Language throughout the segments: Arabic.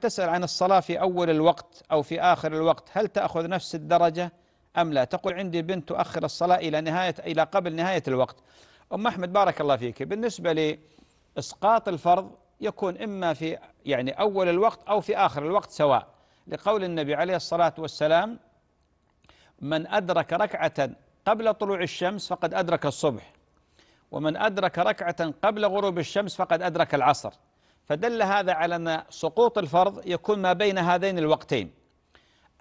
تسأل عن الصلاة في أول الوقت أو في آخر الوقت هل تأخذ نفس الدرجة أم لا تقول عندي بنت تؤخر الصلاة إلى نهاية إلى قبل نهاية الوقت أم أحمد بارك الله فيك بالنسبة لإسقاط الفرض يكون إما في يعني أول الوقت أو في آخر الوقت سواء لقول النبي عليه الصلاة والسلام من أدرك ركعة قبل طلوع الشمس فقد أدرك الصبح ومن أدرك ركعة قبل غروب الشمس فقد أدرك العصر فدل هذا على أن سقوط الفرض يكون ما بين هذين الوقتين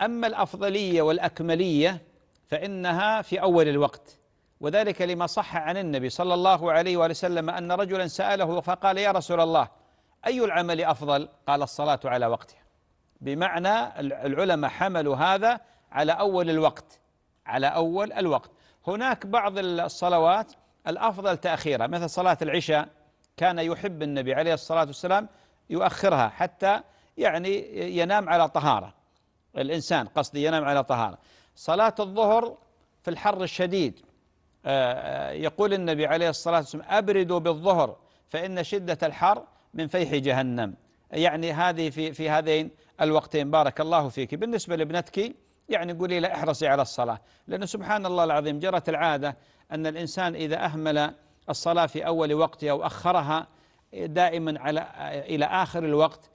أما الأفضلية والأكملية فإنها في أول الوقت وذلك لما صح عن النبي صلى الله عليه وآله وسلم أن رجلا سأله فقال يا رسول الله أي العمل أفضل قال الصلاة على وقتها بمعنى العلماء حملوا هذا على أول الوقت على أول الوقت هناك بعض الصلوات الأفضل تأخيرها مثل صلاة العشاء كان يحب النبي عليه الصلاة والسلام يؤخرها حتى يعني ينام على طهارة الإنسان قصدي ينام على طهارة صلاة الظهر في الحر الشديد آه، آه، يقول النبي عليه الصلاة والسلام أبردوا بالظهر فإن شدة الحر من فيح جهنم يعني هذه في في هذين الوقتين بارك الله فيك بالنسبة لابنتك يعني قولي لها احرصي على الصلاة لأنه سبحان الله العظيم جرت العادة أن الإنسان إذا أهمل الصلاة في أول وقتها أو أخرها دائما على إلى آخر الوقت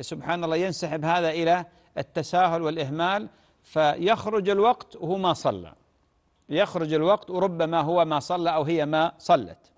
سبحان الله ينسحب هذا إلى التساهل والإهمال فيخرج الوقت وهو ما صلى يخرج الوقت وربما هو ما صلى أو هي ما صلت